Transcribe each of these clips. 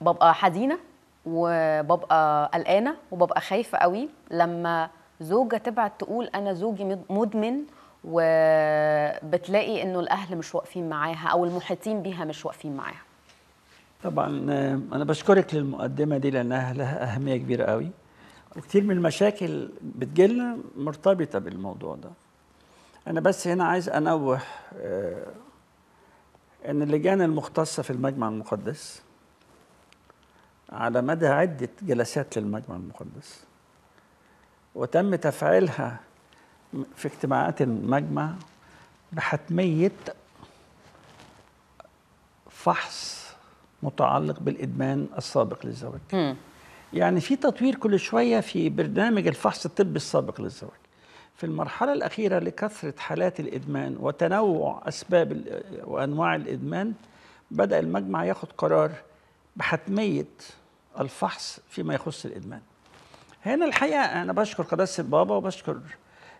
ببقى حزينه وببقى قلقانه وببقى خايفه قوي لما زوجه تبعت تقول انا زوجي مدمن وبتلاقي انه الاهل مش واقفين معاها او المحيطين بيها مش واقفين معاها طبعا آه، انا بشكرك للمقدمه دي لانها لها اهميه كبيره قوي وكتير من المشاكل بتجيلنا مرتبطه بالموضوع ده انا بس هنا عايز انوه آه، ان اللجان المختصه في المجمع المقدس على مدى عدة جلسات للمجمع المقدس وتم تفعيلها في اجتماعات المجمع بحتمية فحص متعلق بالإدمان السابق للزواج م. يعني في تطوير كل شوية في برنامج الفحص الطبي السابق للزواج في المرحلة الأخيرة لكثرة حالات الإدمان وتنوع أسباب وأنواع الإدمان بدأ المجمع ياخد قرار بحتميه الفحص فيما يخص الادمان. هنا الحقيقه انا بشكر قداسه البابا وبشكر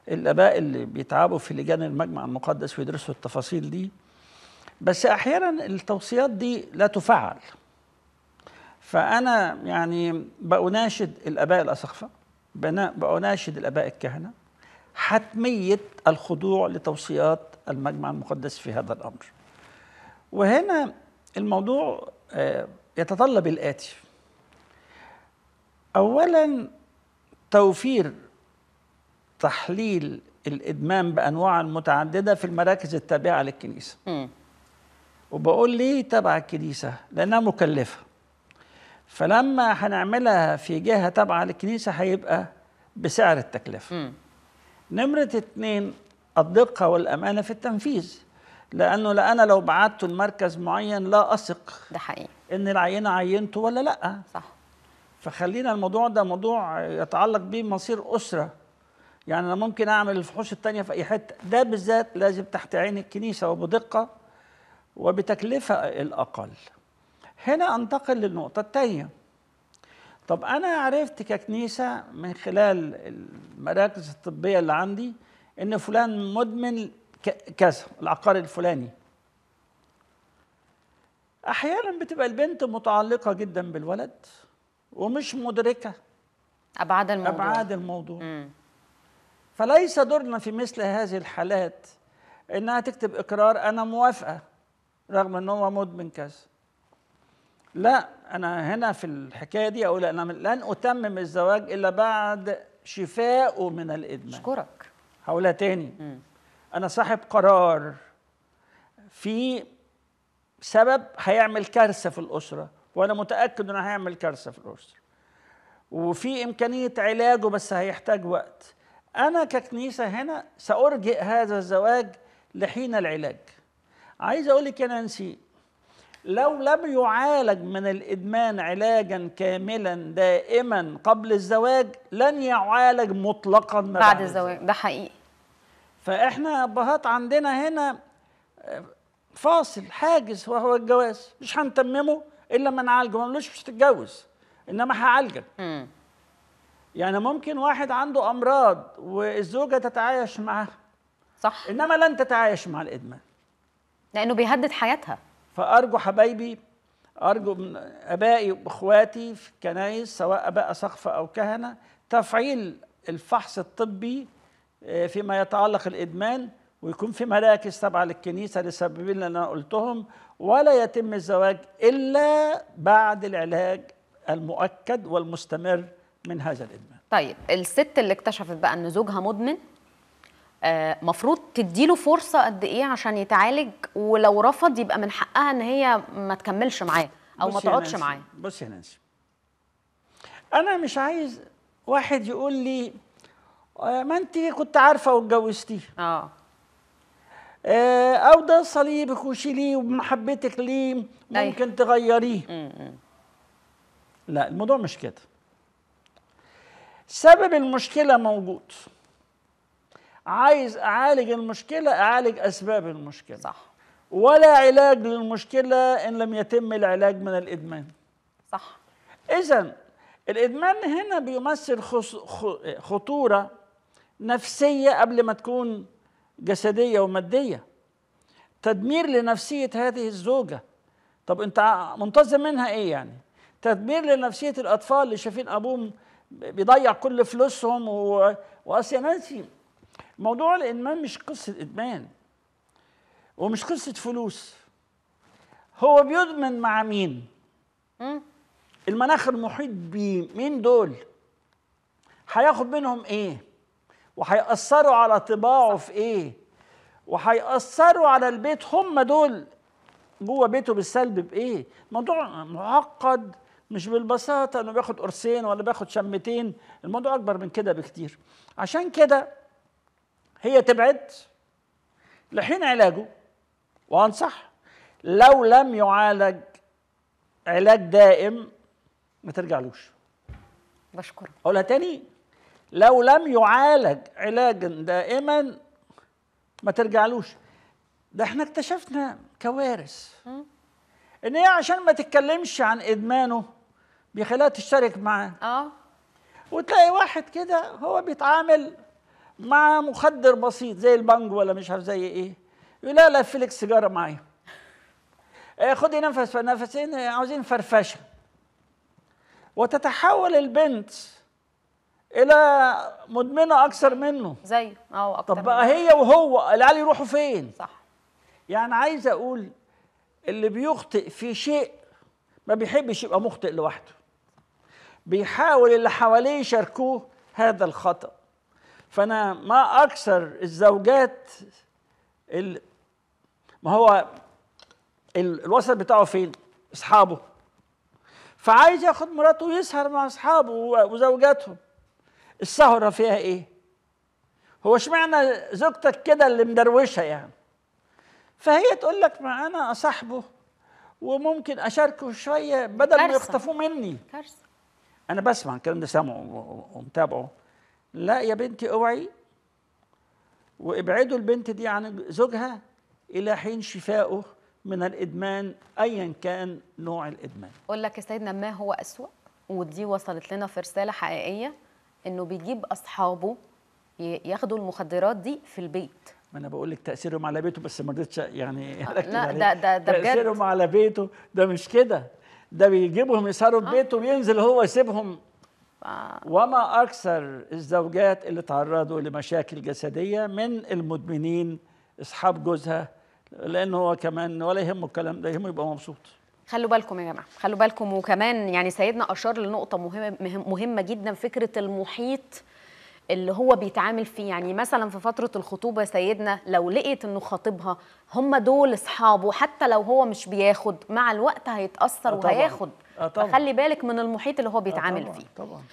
الاباء اللي بيتعبوا في لجان المجمع المقدس ويدرسوا التفاصيل دي بس احيانا التوصيات دي لا تفعل. فانا يعني بأناشد الاباء الاسقفه بأناشد الاباء الكهنه حتميه الخضوع لتوصيات المجمع المقدس في هذا الامر. وهنا الموضوع آه يتطلب الآتي أولا توفير تحليل الإدمان بأنواع متعددة في المراكز التابعة للكنيسة م. وبقول ليه تبع الكنيسة لأنها مكلفة فلما هنعملها في جهة تابعة للكنيسة هيبقى بسعر التكلفة م. نمرة اتنين الدقة والأمانة في التنفيذ لأنه لأنا لو بعته لمركز معين لا أثق ده حقيقي ان العينه عينته ولا لا صح فخلينا الموضوع ده موضوع يتعلق بمصير اسره يعني انا ممكن اعمل الفحوص التانية في اي حته ده بالذات لازم تحت عين الكنيسه وبدقه وبتكلفه الاقل هنا انتقل للنقطه التانية طب انا عرفت ككنيسه من خلال المراكز الطبيه اللي عندي ان فلان مدمن كذا العقار الفلاني احيانا بتبقى البنت متعلقه جدا بالولد ومش مدركه ابعاد الموضوع ابعاد الموضوع مم. فليس دورنا في مثل هذه الحالات انها تكتب اقرار انا موافقه رغم ان هو مدمن كذا لا انا هنا في الحكايه دي اقول انا لن اتمم الزواج الا بعد شفائه من الادمان اشكرك هقولها تاني مم. انا صاحب قرار في سبب هيعمل كارثه في الاسره وانا متاكد انه هيعمل كارثه في الاسره وفي امكانيه علاجه بس هيحتاج وقت انا ككنيسه هنا سارجئ هذا الزواج لحين العلاج عايز اقول لك يا نانسي لو لم يعالج من الادمان علاجا كاملا دائما قبل الزواج لن يعالج مطلقا ما بعد, بعد الزواج ده حقيقي فاحنا ابهات عندنا هنا فاصل حاجز وهو الجواز مش هنتممه الا لما نعالجه ما نقولوش مش تتجوز انما هعالجك يعني ممكن واحد عنده امراض والزوجه تتعايش معاه صح انما لن تتعايش مع الادمان لانه بيهدد حياتها فارجو حبايبي ارجو من ابائي واخواتي في الكنايس سواء اباء سقف او كهنه تفعيل الفحص الطبي آه، فيما يتعلق الادمان ويكون في مراكز تبع للكنيسة للسببين اللي أنا قلتهم ولا يتم الزواج إلا بعد العلاج المؤكد والمستمر من هذا الإدمان طيب الست اللي اكتشفت بقى أن زوجها مدمن آه، مفروض تديله فرصة قد إيه عشان يتعالج ولو رفض يبقى من حقها أن هي ما تكملش معاه أو ما تقعدش معاه بصي يا نانسي أنا مش عايز واحد يقول لي آه، ما أنت كنت عارفة واتجوزتيه آه آه، او ده صليبك وشيليه ومحبتك ليه ممكن أيه. تغيريه لا الموضوع مش كده سبب المشكله موجود عايز اعالج المشكله اعالج اسباب المشكله صح ولا علاج للمشكله ان لم يتم العلاج من الادمان صح اذا الادمان هنا بيمثل خطوره نفسيه قبل ما تكون جسديه وماديه تدمير لنفسيه هذه الزوجه طب انت منتظم منها ايه يعني تدمير لنفسيه الاطفال اللي شايفين ابوهم بيضيع كل فلوسهم و... واصل ناسي موضوع الادمان مش قصه ادمان ومش قصه فلوس هو بيدمن مع مين المناخ المحيط بيه مين دول هياخد منهم ايه وهيأثروا على طباعه في ايه وهيأثروا على البيت هم دول جوه بيته بالسلب بايه موضوع معقد مش بالبساطه انه بياخد قرصين ولا بياخد شمتين الموضوع اكبر من كده بكتير عشان كده هي تبعد لحين علاجه وانصح لو لم يعالج علاج دائم ما ترجعلوش بشكرك اقولها تاني لو لم يعالج علاجا دائما ما ترجعلوش ده احنا اكتشفنا كوارث ان هي عشان ما تتكلمش عن ادمانه بيخليها تشترك معاه اه وتلاقي واحد كده هو بيتعامل مع مخدر بسيط زي البنج ولا مش عارف زي ايه يقول لا لا فيلك سيجاره معايا آه، خدي نفس نفسين عاوزين فرفشه وتتحول البنت الى مدمنه اكثر منه زيه اه اكتر طب بقى هي وهو العيال يروحوا فين صح يعني عايز اقول اللي بيخطئ في شيء ما بيحبش يبقى مخطئ لوحده بيحاول اللي حواليه يشاركوه هذا الخطأ فأنا ما أكثر الزوجات ال... ما هو ال... الوسط بتاعه فين؟ أصحابه فعايز ياخد مراته ويسهر مع أصحابه وزوجاتهم السهرة فيها إيه؟ هو اشمعنى زوجتك كده اللي مدروشة يعني؟ فهي تقول لك ما أنا أصاحبه وممكن أشاركه شوية بدل ما يخطفوه مني كارثة أنا بسمع الكلام ده سامعه ومتابعه لا يا بنتي اوعي وابعدوا البنت دي عن زوجها الى حين شفائه من الادمان ايا كان نوع الادمان. اقول لك يا سيدنا ما هو اسوأ ودي وصلت لنا في رساله حقيقيه انه بيجيب اصحابه ياخدوا المخدرات دي في البيت ما انا بقول لك تاثيرهم على بيته بس ما رضيتش يعني آه، لا ده ده ده بجد تاثيرهم على بيته ده مش كده ده بيجيبهم يسهروا في آه. بيته وينزل هو يسيبهم آه. وما اكثر الزوجات اللي تعرضوا لمشاكل جسديه من المدمنين اصحاب جوزها لان هو كمان ولا يهمه الكلام ده يهمه يبقى مبسوط خلوا بالكم يا جماعه خلوا بالكم وكمان يعني سيدنا اشار لنقطه مهمه مهمه جدا فكره المحيط اللي هو بيتعامل فيه يعني مثلا في فتره الخطوبه سيدنا لو لقيت انه خطيبها هم دول اصحابه حتى لو هو مش بياخد مع الوقت هيتاثر آه، وهياخد خلي آه، فخلي بالك من المحيط اللي هو بيتعامل أه طبعًا. فيه طبعا